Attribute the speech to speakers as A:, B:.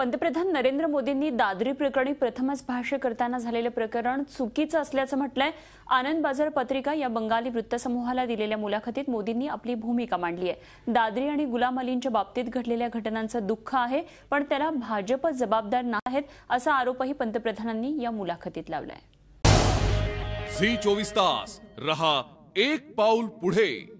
A: पंतप्रधान नरेंद्र मोदींनी दादरी प्रकरणी प्रथमच भाष्य करताना झालेलं प्रकरण चुकीचं असल्याचं म्हटलंय आनंद बाजार पत्रिका या बंगाली वृत्तसमूहाला दिलेल्या मुलाखतीत मोदींनी आपली भूमिका मांडली आहे दादरी आणि गुलाम अलींच्या बाबतीत घडलेल्या घटनांचं दुःख आहे पण त्याला भाजप जबाबदार नाहीत असा आरोपही पंतप्रधानांनी या मुलाखतीत लावलाय
B: चोवीस तास रहा एक पाऊल पुढे